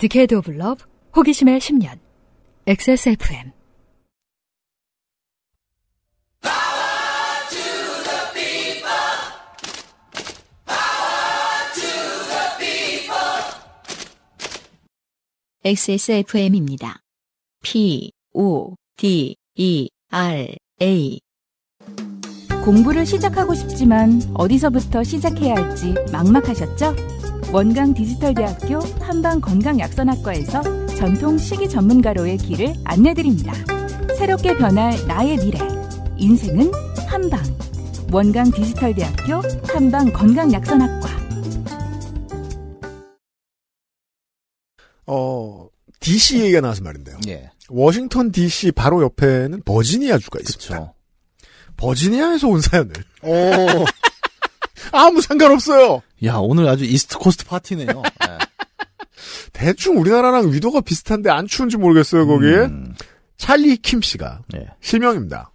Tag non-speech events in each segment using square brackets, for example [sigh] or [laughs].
디케이드 오브 러브 호기심의 10년 XSFM XSFM입니다. P O D E R A 공부를 시작하고 싶지만 어디서부터 시작해야 할지 막막하셨죠? 원광 디지털대학교 한방건강약선학과에서 전통 식이 전문가로의 길을 안내드립니다. 새롭게 변할 나의 미래. 인생은 한방. 원광 디지털대학교 한방건강약선학과. 어, DC 얘기가 나와서 말인데요. 예. 워싱턴 DC 바로 옆에는 버지니아주가 있습니다. 그쵸. 버지니아에서 온 사연을. 어. [laughs] 아무 상관없어요. 야, 오늘 아주 이스트 코스트 파티네요. [laughs] 네. 대충 우리나라랑 위도가 비슷한데 안 추운지 모르겠어요, 거기에. 음. 찰리 킴 씨가 네. 실명입니다.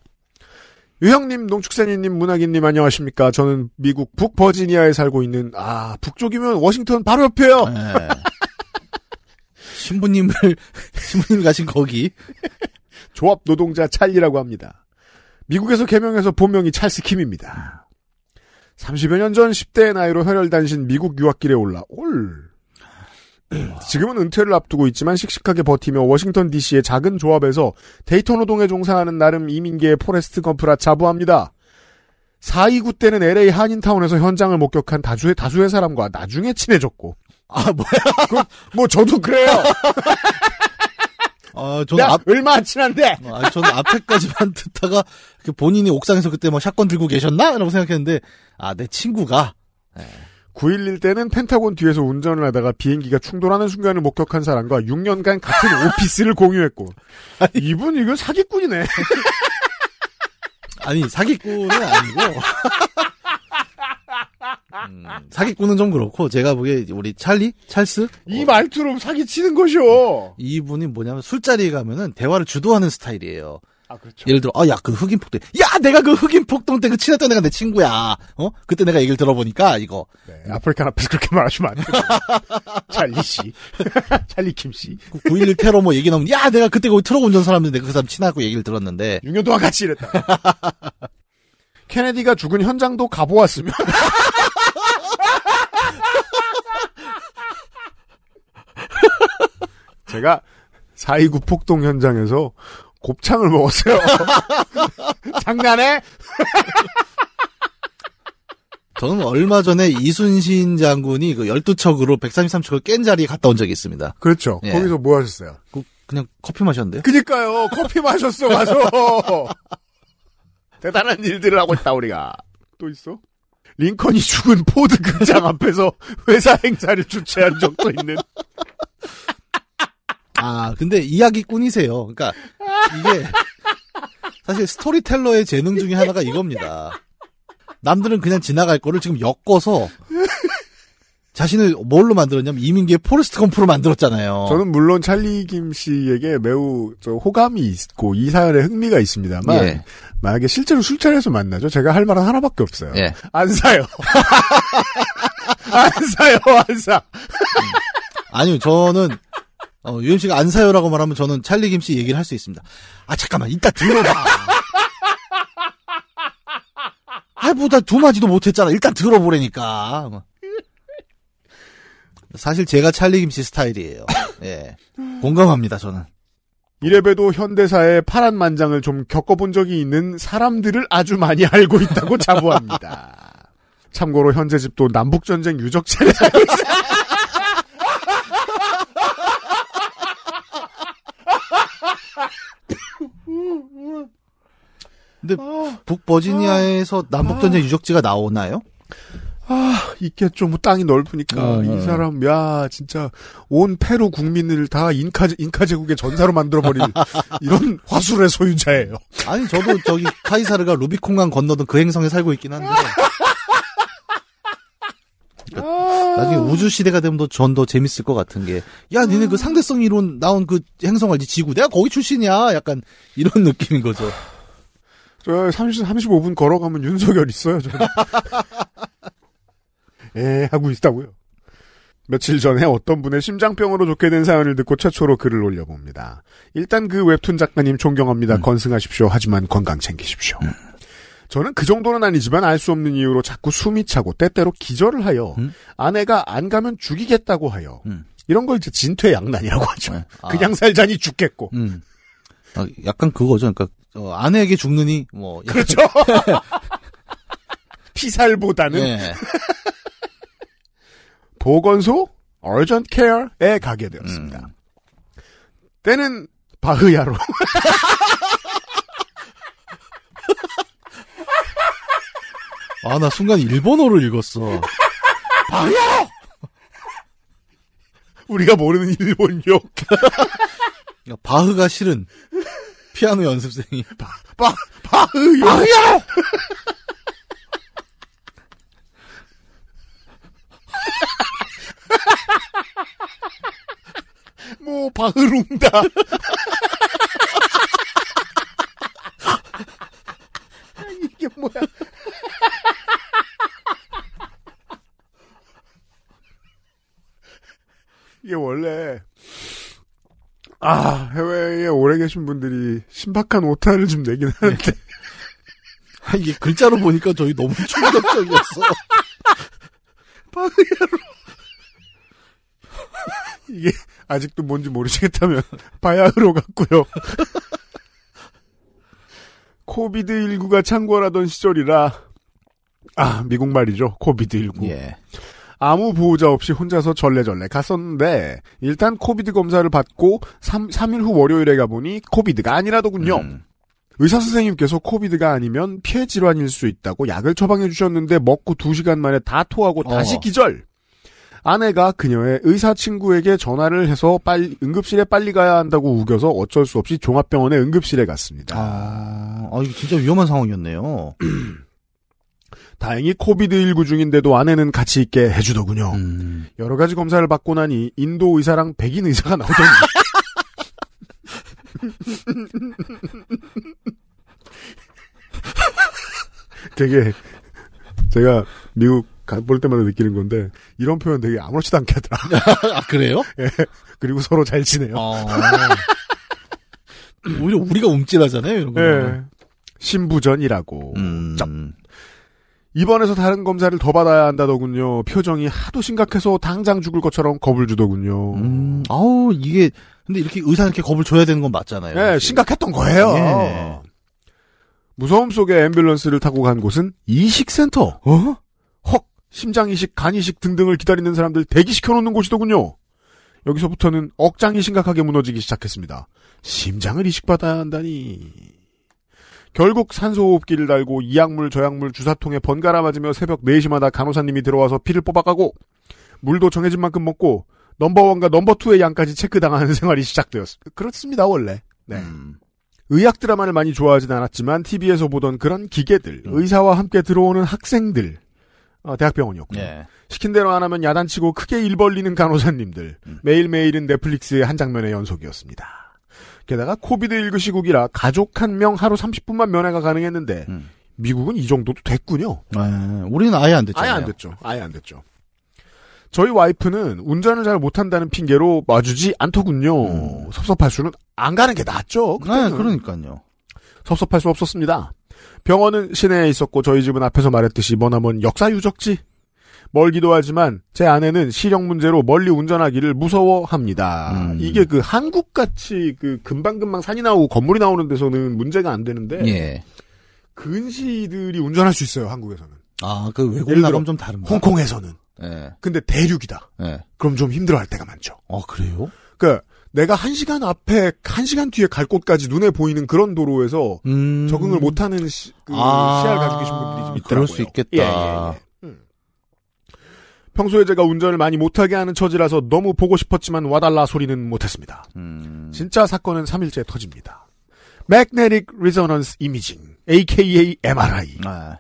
유형님, 농축산인님, 문학인님 안녕하십니까? 저는 미국 북버지니아에 살고 있는 아 북쪽이면 워싱턴 바로 옆에요 네. 예. 신부님을 [laughs] 신부님 가신 거기 조합 노동자 찰리라고 합니다. 미국에서 개명해서 본명이 찰스 킴입니다. 30여 년 전 10대의 나이로 혈혈단신 미국 유학길에 올라 올. [clears throat] 지금은 은퇴를 앞두고 있지만 씩씩하게 버티며 워싱턴 DC의 작은 조합에서 데이터 노동에 종사하는 나름 이민계의 포레스트 건프라 자부합니다. 429 때는 LA 한인타운에서 현장을 목격한 다수의, 다수의 사람과 나중에 친해졌고. 아, 뭐야? 그, 뭐, 저도 그래요. [laughs] 아, 저는 앞, 얼마 안 친한데. 아, 저는 앞에까지만 [laughs] 듣다가 그 본인이 옥상에서 그때 뭐 샷건 들고 계셨나? 라고 생각했는데 아, 내 친구가. 네. 예. 9.11 때는 펜타곤 뒤에서 운전을 하다가 비행기가 충돌하는 순간을 목격한 사람과 6년간 같은 [laughs] 오피스를 공유했고 아니, 이분 이거 사기꾼이네. [laughs] 아니 사기꾼은 아니고 음. 사기꾼은 좀 그렇고 제가 보기에 우리 찰리 찰스 이 어, 말투로 사기 치는 것이오 이분이 뭐냐면 술자리 에 가면은 대화를 주도하는 스타일이에요. 아, 그렇죠. 예를 들어, 아, 야, 그 흑인 폭동. 야, 내가 그 흑인 폭동 때 그 친했던 애가 내 친구야. 어? 그때 내가 얘기를 들어보니까, 이거. 네, 아프리카 앞에서 그렇게 말하시면 안 돼요. [laughs] 찰리 씨. [laughs] 찰리 김 씨. 9.11 그 테러 뭐 얘기 나오면, 야, 내가 그때 거기 트럭 운전 사람인데 내가 그 사람 친하고 얘기를 들었는데. 6년 동안 같이 일했다 [laughs] 케네디가 죽은 현장도 가보았으면. 제가 429 폭동 현장에서 곱창을 먹었어요. [laughs] 장난해? [laughs] 저는 얼마 전에 이순신 장군이 그 12척으로 133척을 깬 자리에 갔다 온 적이 있습니다. 그렇죠. 예. 거기서 뭐 하셨어요? 그, 냥 커피 마셨는데요? 그니까요. 커피 마셨어, 가서. [laughs] 대단한 일들을 하고 있다, 우리가. 또 있어? 링컨이 죽은 포드 극장 앞에서 회사 행사를 주최한 적도 있는. 아, 근데 이야기꾼이세요. 그러니까 이게 사실 스토리텔러의 재능 중에 하나가 이겁니다. 남들은 그냥 지나갈 거를 지금 엮어서 자신을 뭘로 만들었냐면 이민기의 포레스트 검프로 만들었잖아요. 저는 물론 찰리 김 씨에게 매우 호감이 있고 이 사연에 흥미가 있습니다만 예. 만약에 실제로 술자리에서 만나죠. 제가 할 말은 하나밖에 없어요. 예. 안 사요. [laughs] 안 사요. 안 사. 아니요. 저는 어, UMC가 안 사요라고 말하면 저는 찰리 김씨 얘기를 할 수 있습니다. 아, 잠깐만, 이따 들어봐. [laughs] 아, 뭐, 나두 마디도 못했잖아. 일단 들어보라니까. 사실 제가 찰리 김씨 스타일이에요. 예. 공감합니다, 저는. 이래봬도 현대사의 파란 만장을 좀 겪어본 적이 있는 사람들을 아주 많이 알고 있다고 자부합니다. 참고로 현재 집도 남북전쟁 유적지라고 근데 아, 북버지니아에서 아, 남북전쟁 아, 유적지가 나오나요? 아, 있겠죠. 뭐 땅이 넓으니까. 어, 이 어. 사람, 야, 진짜 온 페루 국민을 다 인카, 인카 제국의 전사로 만들어버린 [laughs] 이런 화술의 소유자예요. 아니, 저도 저기 카이사르가 루비콘강 건너던 그 행성에 살고 있긴 한데. [laughs] 그러니까 아. 나중에 우주 시대가 되면 더 전더 더 재밌을 것 같은 게, 야, 아. 니네 그 상대성 이론 나온 그 행성 알지? 지구. 내가 거기 출신이야. 약간 이런 느낌인 거죠. 저 30, 35분 걸어가면 윤석열 있어요, 저 에, [laughs] 예, 하고 있다고요. 며칠 전에 어떤 분의 심장병으로 좋게 된 사연을 듣고 최초로 글을 올려봅니다. 일단 그 웹툰 작가님 존경합니다. 음. 건승하십시오. 하지만 건강 챙기십시오. 음. 저는 그 정도는 아니지만 알 수 없는 이유로 자꾸 숨이 차고 때때로 기절을 하여 음? 아내가 안 가면 죽이겠다고 하여 음. 이런 걸 진퇴양난이라고 하죠. 네. 아. 그냥 살자니 죽겠고. 음. 아, 약간 그거죠. 그러니까 어, 아내에게 죽느니 뭐 약간... [laughs] 그렇죠. [laughs] 피살보다는 네. [laughs] 보건소 urgent care에 가게 되었습니다. 음. 때는 바흐야로. 아, 나 순간 일본어를 읽었어. 방야! 우리가 모르는 일본 욕. 바흐가 싫은 피아노 연습생이 바, 바, 바흐 욕. 바흐야! 뭐 바흐룽다. 이게 뭐야? 이게 원래 아 해외에 오래 계신 분들이 신박한 오타를 좀 내긴 하는데 [laughs] 이게 글자로 보니까 저희 너무 충격적이었어. 바야로 [laughs] [laughs] 이게 아직도 뭔지 모르시겠다면 바야흐로 같고요. 코비드 19가 창궐하던 시절이라 아 미국 말이죠 코비드 19. 예. 아무 보호자 없이 혼자서 절레절레 갔었는데 일단 코비드 검사를 받고 3, 3일 후 월요일에 가보니 코비드가 아니라더군요. 음. 의사 선생님께서 코비드가 아니면 폐 질환일 수 있다고 약을 처방해 주셨는데 먹고 2시간 만에 다 토하고 다시 어. 기절. 아내가 그녀의 의사 친구에게 전화를 해서 빨리 응급실에 빨리 가야 한다고 우겨서 어쩔 수 없이 종합병원의 응급실에 갔습니다. 아, 아 이거 진짜 위험한 상황이었네요. [clears throat] 다행히 코비드19 중인데도 아내는 같이 있게 해주더군요. 음. 여러 가지 검사를 받고 나니 인도 의사랑 백인 의사가 나오더니 [laughs] 되게 제가 미국 볼 때마다 느끼는 건데 이런 표현 되게 아무렇지도 않게 하더라. [laughs] 아 그래요? [laughs] 예. 그리고 서로 잘 지내요. 오히려 아. 우리가 움찔하잖아요. 이런 거. 예. 신부전이라고. 음. 점. 입원해서 다른 검사를 더 받아야 한다더군요. 표정이 하도 심각해서 당장 죽을 것처럼 겁을 주더군요. 음, 아우 이게 근데 이렇게 의사 이렇게 겁을 줘야 되는 건 맞잖아요. 네, 사실. 심각했던 거예요. 예. 무서움 속에 앰뷸런스를 타고 간 곳은 이식센터. 어? 헉, 심장이식, 간이식 등등을 기다리는 사람들 대기시켜놓는 곳이더군요. 여기서부터는 억장이 심각하게 무너지기 시작했습니다. 심장을 이식받아야 한다니. 결국 산소호흡기를 달고 이 약물 저 약물 주사통에 번갈아 맞으며 새벽 4시마다 간호사님이 들어와서 피를 뽑아가고 물도 정해진 만큼 먹고 넘버원과 넘버투의 양까지 체크당하는 [laughs] 생활이 시작되었습니다. 그렇습니다 원래. 네. 음. 의학 드라마를 많이 좋아하진 않았지만 TV에서 보던 그런 기계들, 음. 의사와 함께 들어오는 학생들, 어, 대학병원이었고요. 네. 시킨 대로 안 하면 야단치고 크게 일 벌리는 간호사님들, 음. 매일매일은 넷플릭스의 한 장면의 연속이었습니다. 게다가 코비드 1급 시국이라 가족 한 명 하루 30분만 면회가 가능했는데 음. 미국은 이 정도도 됐군요. 아, 우리는 아예 안 됐죠. 아예 안 됐죠. 아예 안 됐죠. 저희 와이프는 운전을 잘 못한다는 핑계로 마주지 않더군요. 음. 섭섭할 수는 안 가는 게 낫죠. 네, 그러니까요. 섭섭할 수 없었습니다. 병원은 시내에 있었고 저희 집은 앞에서 말했듯이 뭐나먼 역사 유적지 멀기도 하지만 제 아내는 시력 문제로 멀리 운전하기를 무서워합니다. 음. 이게 그 한국 같이 그 금방금방 산이 나오고 건물이 나오는 데서는 문제가 안 되는데 예. 근시들이 운전할 수 있어요 한국에서는. 아그 외국 나라랑 좀 다른가? 홍콩에서는. 예. 근데 대륙이다. 예. 그럼 좀 힘들어할 때가 많죠. 아 그래요? 그러니까 내가 한 시간 앞에 한 시간 뒤에 갈 곳까지 눈에 보이는 그런 도로에서 음... 적응을 못하는 시, 그 아... 시야를 가지고 계신 분들이 좀 있더라고요. 그럴 수 있겠다. 예, 예, 예. 평소에 제가 운전을 많이 못하게 하는 처지라서 너무 보고 싶었지만 와달라 소리는 못했습니다. 음... 진짜 사건은 3일째 터집니다. Magnetic Resonance Imaging, AKA MRI. 아...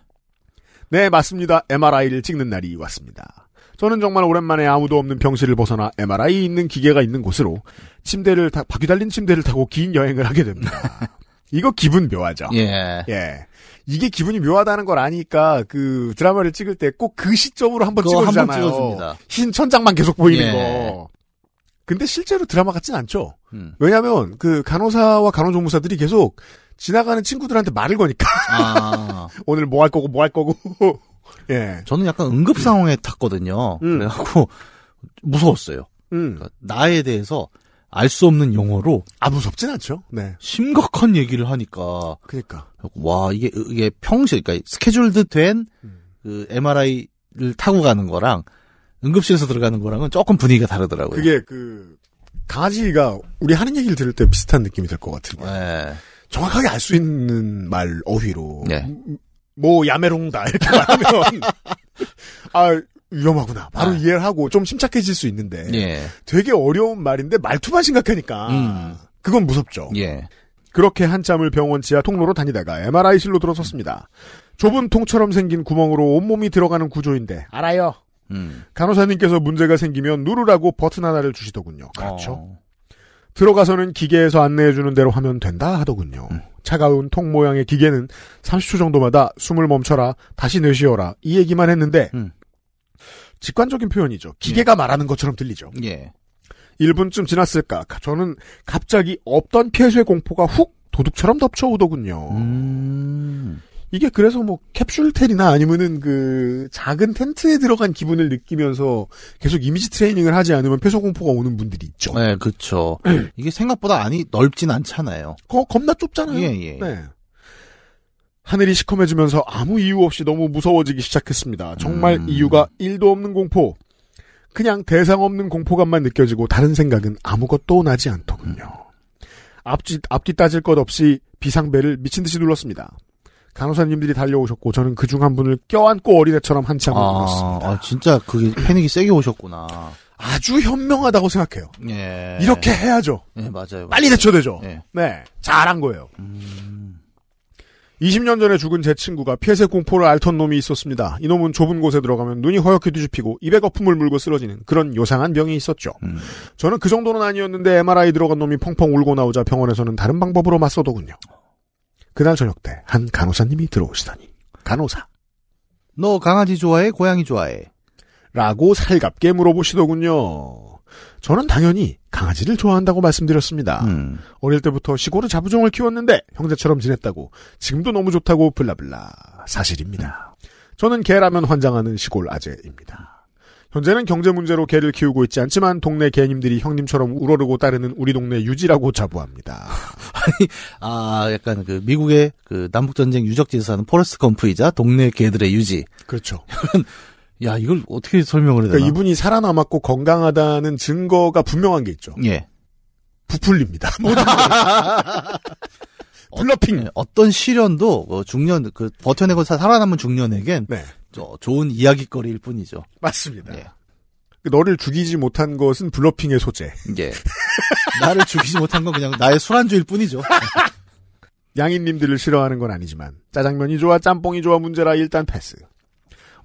네. 네, 맞습니다. MRI를 찍는 날이 왔습니다. 저는 정말 오랜만에 아무도 없는 병실을 벗어나 MRI 있는 기계가 있는 곳으로 침대를 타, 바퀴 달린 침대를 타고 긴 여행을 하게 됩니다. [laughs] 이거 기분 묘하죠. 예. 예. 이게 기분이 묘하다는 걸 아니까 그 드라마를 찍을 때 꼭 그 시점으로 한번 찍어주잖아요. 한번 흰 천장만 계속 보이는 예. 거. 근데 실제로 드라마 같진 않죠. 음. 왜냐하면 그 간호사와 간호조무사들이 계속 지나가는 친구들한테 말을 거니까 아. [laughs] 오늘 뭐 할 거고 뭐 할 거고. [laughs] 예. 저는 약간 응급 상황에 탔거든요. 음. 그래갖고 무서웠어요. 음. 그러니까 나에 대해서 알수 없는 영어로 아 무섭진 않죠. 네. 심각한 얘기를 하니까 그러니까 와 이게 이게 평시 그러니까 스케줄드 된그 음. 그 MRI를 타고 가는 거랑 응급실에서 들어가는 거랑은 조금 분위기가 다르더라고요. 그게 그 강아지가 우리 하는 얘기를 들을 때 비슷한 느낌이 들 것같은 거예요. 네. 정확하게 알 수 있는 말 어휘로 네. 음, 음, 뭐 야메롱다 이렇게 말하면 [laughs] 아 위험하구나. 바로 아. 이해를 하고 좀 심착해질 수 있는데 예. 되게 어려운 말인데 말투만 심각하니까 음. 그건 무섭죠. 예. 그렇게 한참을 병원 지하 통로로 다니다가 MRI실로 들어섰습니다. 좁은 통처럼 생긴 구멍으로 온몸이 들어가는 구조인데 알아요. 음. 간호사님께서 문제가 생기면 누르라고 버튼 하나를 주시더군요. 그렇죠. 어. 들어가서는 기계에서 안내해주는 대로 하면 된다 하더군요. 음. 차가운 통 모양의 기계는 30초 정도마다 숨을 멈춰라, 다시 내쉬어라, 이 얘기만 했는데, 음. 직관적인 표현이죠. 기계가 예. 말하는 것처럼 들리죠. 예. 1분쯤 지났을까 저는 갑자기 없던 폐쇄 공포가 훅 도둑처럼 덮쳐오더군요. 음... 이게 그래서 뭐 캡슐텔이나 아니면은 그 작은 텐트에 들어간 기분을 느끼면서 계속 이미지 트레이닝을 하지 않으면 폐쇄 공포가 오는 분들이 있죠. 네, 그렇죠. 이게 생각보다 아니 넓진 않잖아요. 거, 겁나 좁잖아요. 예, 예. 네. 하늘이 시커매지면서 아무 이유 없이 너무 무서워지기 시작했습니다. 정말 음... 이유가 1도 없는 공포. 그냥 대상 없는 공포감만 느껴지고 다른 생각은 아무것도 나지 않더군요. 앞뒤, 앞뒤 따질 것 없이 비상벨을 미친 듯이 눌렀습니다. 간호사님들이 달려오셨고 저는 그 중 한 분을 껴안고 어린애처럼 한참을 아, 울었습니다. 아, 진짜 그게 패닉이 세게 오셨구나. 아주 현명하다고 생각해요. 예. 이렇게 해야죠. 예, 맞아요. 빨리 대처되죠. 예. 네. 잘한 거예요. 음... 20년 전에 죽은 제 친구가 폐쇄 공포를 앓던 놈이 있었습니다. 이놈은 좁은 곳에 들어가면 눈이 허옇게 뒤집히고 입에 거품을 물고 쓰러지는 그런 요상한 병이 있었죠. 음. 저는 그 정도는 아니었는데 MRI 들어간 놈이 펑펑 울고 나오자 병원에서는 다른 방법으로 맞서더군요. 그날 저녁 때 한 간호사님이 들어오시더니 간호사. 너 강아지 좋아해? 고양이 좋아해? 라고 살갑게 물어보시더군요. 저는 당연히 강아지를 좋아한다고 말씀드렸습니다. 음. 어릴 때부터 시골에 자부종을 키웠는데 형제처럼 지냈다고 지금도 너무 좋다고 블라블라 사실입니다. 음. 저는 개라면 환장하는 시골 아재입니다. 현재는 경제 문제로 개를 키우고 있지 않지만 동네 개님들이 형님처럼 우러르고 따르는 우리 동네 유지라고 자부합니다. [laughs] 아니, 아 약간 그 미국의 그 남북 전쟁 유적지에서 하는 포레스트 검프이자 동네 개들의 유지. 그렇죠. 야 이걸 어떻게 설명을 해야 그러니까 되나? 그러니까 이분이 살아남았고 건강하다는 증거가 분명한 게 있죠. 예. 부풀립니다. [laughs] [laughs] 블러핑. 어, 떤 예, 시련도 뭐 중년 그 버텨내고 살아남은 중년에겐 네. 좋은 이야기거리일 뿐이죠. 맞습니다. 예. 그 너를 죽이지 못한 것은 블러핑의 소재. 예. 나를 죽이지 못한 건 그냥 나의 술안주일 뿐이죠. [laughs] 양인님들을 싫어하는 건 아니지만 짜장면이 좋아 짬뽕이 좋아 문제라 일단 패스.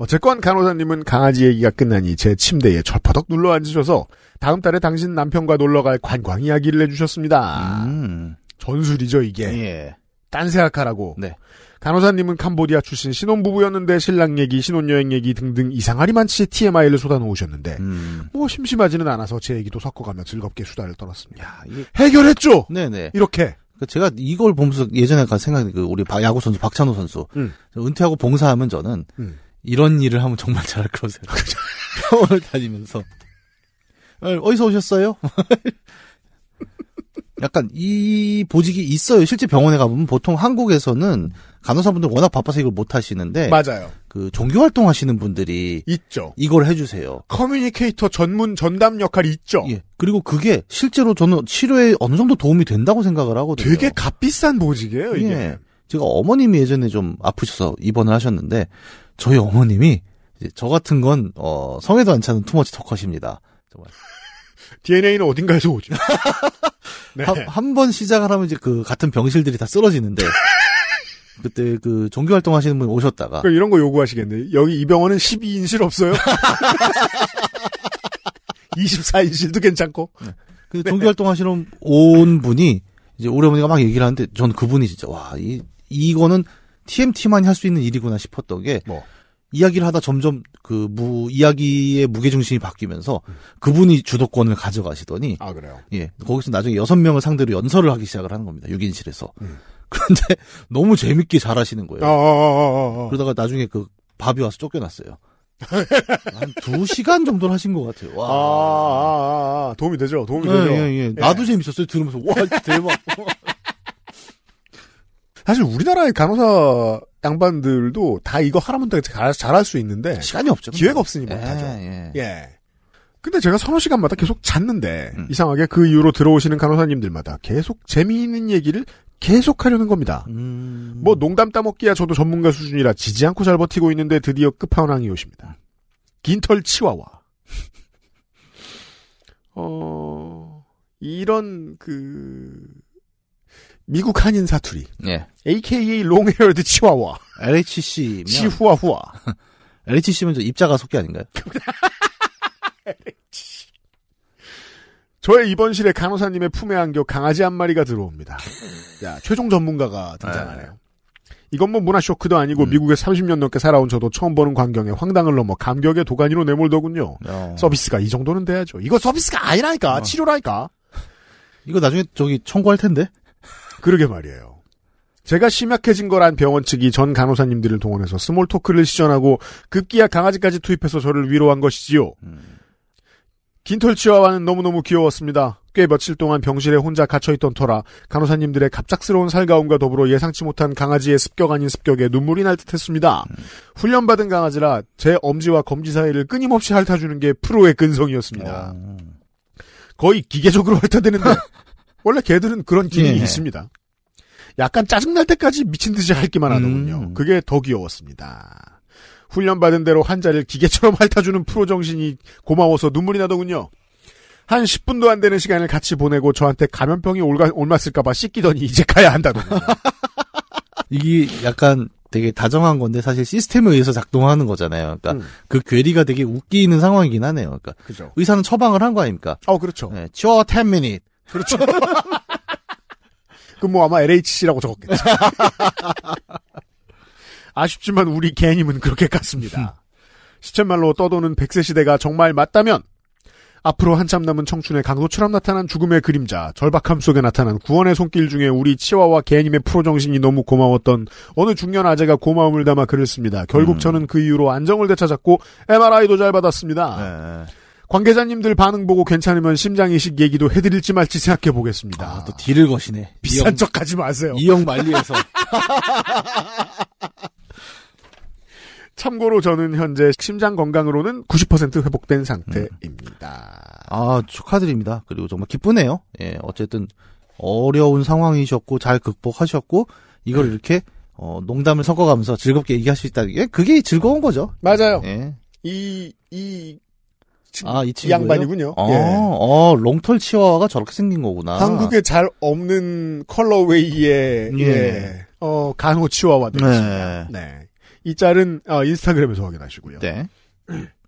어쨌건 간호사님은 강아지 얘기가 끝나니 제 침대에 절퍼덕 눌러 앉으셔서 다음 달에 당신 남편과 놀러 갈 관광 이야기를 해주셨습니다. 음. 전술이죠 이게. 예. 딴 생각하라고. 네. 간호사님은 캄보디아 출신 신혼부부였는데 신랑 얘기, 신혼여행 얘기 등등 이상하리만치 TMI를 쏟아놓으셨는데 음. 뭐 심심하지는 않아서 제 얘기도 섞어가며 즐겁게 수다를 떨었습니다. 야, 이게... 해결했죠. 네네. 이렇게. 그 제가 이걸 보면서 예전에 그 생각는그 우리 야구 선수 박찬호 선수 음. 은퇴하고 봉사하면 저는 음. 이런 일을 하면 정말 잘할 거세요 [laughs] 병원을 다니면서. 아, 어디서 오셨어요? [laughs] 약간 이 보직이 있어요. 실제 병원에 가보면 보통 한국에서는 간호사분들 워낙 바빠서 이걸 못 하시는데 맞아요. 그 종교 활동 하시는 분들이 있죠. 이걸 해주세요. 커뮤니케이터 전문 전담 역할이 있죠. 예. 그리고 그게 실제로 저는 치료에 어느 정도 도움이 된다고 생각을 하거든요. 되게 값비싼 보직이에요. 이게. 예. 제가 어머님이 예전에 좀 아프셔서 입원을 하셨는데 저희 어머님이 저 같은 건 어, 성에도 안 차는 투머치 터컷입니다. 정말. [laughs] DNA는 어딘가에서 오죠. [laughs] 네. 한번 시작을 하면 이제 그 같은 병실들이 다 쓰러지는데 [laughs] 그때 그 종교 활동 하시는 분이 오셨다가 그러니까 이런 거 요구하시겠네. 여기 이 병원은 12인실 없어요. 24인실도 괜찮고. 네. 네. 종교 활동 하시는 온 분이 이제 우리 어머니가 막 얘기를 하는데 전 그분이 진짜 와이 이거는 TMT만이 할 수 있는 일이구나 싶었던 게 뭐. 이야기를 하다 점점 그 무, 이야기의 무게중심이 바뀌면서 음. 그분이 주도권을 가져가시더니. 아, 그래요? 예. 거기서 나중에 여섯 명을 상대로 연설을 하기 시작을 하는 겁니다. 6인실에서. 음. 그런데 [laughs] 너무 재밌게 잘 하시는 거예요. 아 아 아, 아, 아, 아, 그러다가 나중에 그 밥이 와서 쫓겨났어요. [laughs] 한 두 시간 정도를 하신 것 같아요. 와. 아, 도움이 되죠? 도움이 예, 되죠? 예, 예. 나도 예. 재밌었어요. 들으면서. 와, 대박. [laughs] 사실 우리나라의 간호사 양반들도 다 이거 하라면 되게 잘, 잘할 수 있는데 시간이 없죠. 기회가 없으니 못하죠. 예, 예. 예. 근데 제가 서너 시간마다 계속 잤는데 음. 이상하게 그 이후로 들어오시는 간호사님들마다 계속 재미있는 얘기를 계속 하려는 겁니다. 음. 뭐 농담 따먹기야 저도 전문가 수준이라 지지 않고 잘 버티고 있는데 드디어 끝판왕이 오십니다. 긴털 치와와. [laughs] 어 이런 그 미국 한인 사투리. 예. AKA 롱헤어드 치와와. LHC. 치후아후아. LHC면 [laughs] 저 입자가 속기 아닌가요? LHC. 저의 입원실에 간호사님의 품에 안겨 강아지 한 마리가 들어옵니다. 야, 최종 전문가가 등장하네요. 네. 이건 뭐 문화 쇼크도 아니고 음. 미국에 30년 넘게 살아온 저도 처음 보는 광경에 황당을 넘어 감격의 도가니로 내몰더군요. 어. 서비스가 이 정도는 돼야죠. 이거 서비스가 아니라니까. 어. 치료라니까. 이거 나중에 저기 청구할 텐데. 그러게 말이에요. 제가 심약해진 거란 병원 측이 전 간호사님들을 동원해서 스몰 토크를 시전하고 급기야 강아지까지 투입해서 저를 위로한 것이지요. 긴털 치와와는 너무너무 귀여웠습니다. 꽤 며칠 동안 병실에 혼자 갇혀있던 터라 간호사님들의 갑작스러운 살가움과 더불어 예상치 못한 강아지의 습격 아닌 습격에 눈물이 날 듯했습니다. 음. 훈련받은 강아지라 제 엄지와 검지 사이를 끊임없이 핥아주는 게 프로의 근성이었습니다. 음. 거의 기계적으로 핥아대는데 [laughs] 원래 개들은 그런 기능이 네. 있습니다. 약간 짜증날 때까지 미친 듯이 할기만 하더군요. 음. 그게 더 귀여웠습니다. 훈련받은 대로 환자를 기계처럼 [laughs] 핥아주는 프로 정신이 고마워서 눈물이 나더군요. 한 10분도 안 되는 시간을 같이 보내고 저한테 감염병이 올가, 올맞을까봐 씻기더니 이제 가야 한다더군요. [laughs] 이게 약간 되게 다정한 건데 사실 시스템에 의해서 작동하는 거잖아요. 그러니까 음. 그 괴리가 되게 웃기는 상황이긴 하네요. 그러니까 그죠. 의사는 처방을 한 거 아닙니까? 어, 그렇죠. 네, 치워 10 minute. 그렇죠. [laughs] 그 뭐 아마 LHC라고 적었겠죠. [laughs] 아쉽지만 우리 개님은 그렇게 갔습니다. 시쳇말로 떠도는 백세 시대가 정말 맞다면 앞으로 한참 남은 청춘의 강도처럼 나타난 죽음의 그림자, 절박함 속에 나타난 구원의 손길 중에 우리 치와와 개님의 프로정신이 너무 고마웠던 어느 중년 아재가 고마움을 담아 글을 씁니다. 결국 음. 저는 그 이후로 안정을 되찾았고 MRI도 잘 받았습니다. 네. 관계자님들 반응 보고 괜찮으면 심장 이식 얘기도 해드릴지 말지 생각해 보겠습니다. 아, 또 딜을 거시네. 비싼 척 하지 마세요. 이영만리에서 [laughs] 참고로 저는 현재 심장 건강으로는 90% 회복된 상태입니다. 음. 아 축하드립니다. 그리고 정말 기쁘네요. 예, 어쨌든 어려운 상황이셨고 잘 극복하셨고 이걸 네. 이렇게 어, 농담을 섞어가면서 즐겁게 얘기할 수 있다는 게 그게 즐거운 거죠. 맞아요. 예. 이, 이 아, 이, 친 양반이군요. 아, 예. 아, 롱털 치와와가 저렇게 생긴 거구나. 한국에 잘 없는 컬러웨이의 음. 예. 어, 간호 치와와들 네. 네. 이 짤은 어, 인스타그램에서 확인하시고요. 네. [clears throat]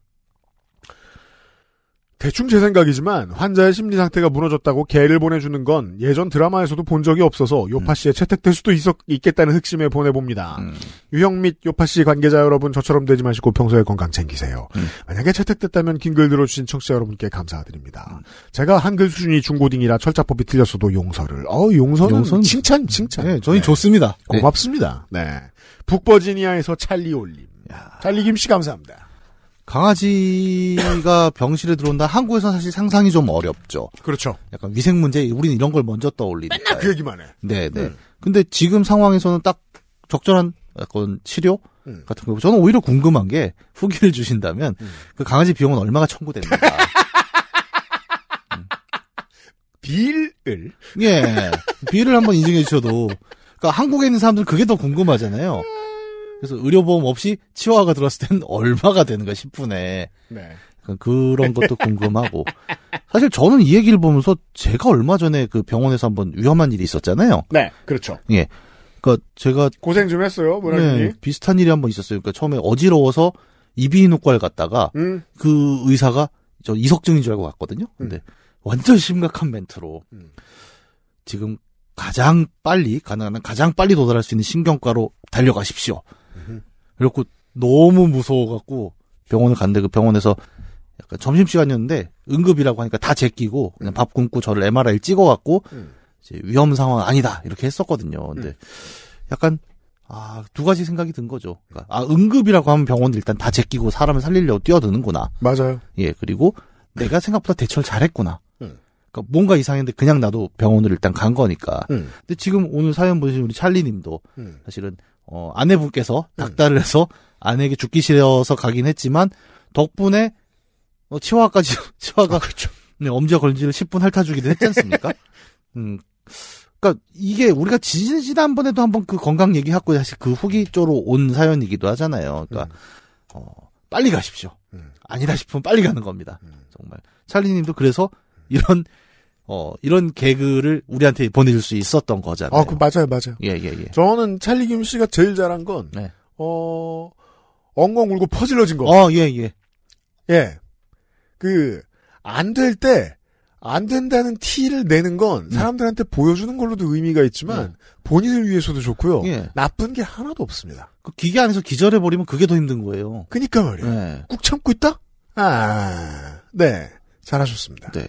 대충 제 생각이지만 환자의 심리 상태가 무너졌다고 개를 보내주는 건 예전 드라마에서도 본 적이 없어서 요파 씨에 채택될 수도 있었, 있겠다는 흑심에 보내봅니다. 음. 유형 및 요파 씨 관계자 여러분 저처럼 되지 마시고 평소에 건강 챙기세요. 음. 만약에 채택됐다면 긴 글 들어주신 청취자 여러분께 감사드립니다. 음. 제가 한글 수준이 중고딩이라 철자법이 틀렸어도 용서를 어 용서는, 용서는 칭찬 칭찬. 네, 저희 네. 좋습니다. 고맙습니다. 네. 북버지니아에서 찰리 올림. 야. 찰리 김씨 감사합니다. 강아지가 [laughs] 병실에 들어온다. 한국에서 사실 상상이 좀 어렵죠. 그렇죠. 약간 위생 문제, 우리는 이런 걸 먼저 떠올리니까. 맨날 그 얘기만 해. 네네. 네. 음. 근데 지금 상황에서는 딱 적절한 약간 치료 음. 같은 거. 저는 오히려 궁금한 게 후기를 주신다면 음. 그 강아지 비용은 얼마가 청구됩니까? [laughs] 빌을 예 빌을 한번 인증해 주셔도 그니까 한국에 있는 사람들 그게 더 궁금하잖아요. 음. 그래서 의료보험 없이 치와가 들었을 땐 얼마가 되는가 싶0분 네. 그런 것도 궁금하고. 사실 저는 이 얘기를 보면서 제가 얼마 전에 그 병원에서 한번 위험한 일이 있었잖아요. 네, 그렇죠. 예. 그니까 제가. 고생 좀 했어요, 뭐랄까. 네, 비슷한 일이 한번 있었어요. 그니까 처음에 어지러워서 이비인후과를 갔다가 음. 그 의사가 저 이석증인 줄 알고 갔거든요. 음. 근데 완전 심각한 멘트로 음. 지금 가장 빨리 가능한 가장 빨리 도달할 수 있는 신경과로 달려가십시오. 그래고 너무 무서워갖고 병원을 갔는데 그 병원에서 약간 점심시간이었는데 응급이라고 하니까 다 제끼고 그냥 밥 굶고 저를 MRI 찍어갖고 음. 이제 위험 상황 아니다 이렇게 했었거든요. 근데 음. 약간 아, 두 가지 생각이 든 거죠. 그러니까 아, 응급이라고 하면 병원을 일단 다 제끼고 사람을 살리려고 뛰어드는구나. 맞아요. 예, 그리고 내가 생각보다 대처를 잘했구나. 음. 그러니까 뭔가 이상했는데 그냥 나도 병원을 일단 간 거니까. 음. 근데 지금 오늘 사연 보신 우리 찰리 님도 음. 사실은 어, 아내분께서 음. 닥달을 해서 아내에게 죽기 싫어서 가긴 했지만 덕분에 어, 치와까지 [laughs] 치와가 아, 그렇죠. 네, 엄지와 걸지를 10분 핥아주기도 했지 않습니까? [laughs] 음, 그러니까 이게 우리가 지진 지난번에도 한번 그 건강 얘기하고 사실 그 후기 쪽으로 온 사연이기도 하잖아요. 그러니까 음. 어, 빨리 가십시오. 음. 아니다 싶으면 빨리 가는 겁니다. 정말 찰리님도 그래서 이런 어, 이런 개그를 우리한테 보내줄 수 있었던 거잖아요. 아, 그 맞아요, 맞아요. 예, 예, 예. 저는 찰리 김 씨가 제일 잘한 건, 네. 어, 엉엉 울고 퍼질러진 거. 어, 예, 예. 예. 그, 안 될 때, 안 된다는 티를 내는 건 네. 사람들한테 보여주는 걸로도 의미가 있지만 네. 본인을 위해서도 좋고요. 예. 나쁜 게 하나도 없습니다. 그 기계 안에서 기절해 버리면 그게 더 힘든 거예요. 그니까 말이에요. 네. 꾹 참고 있다? 아, 네. 잘하셨습니다. 네.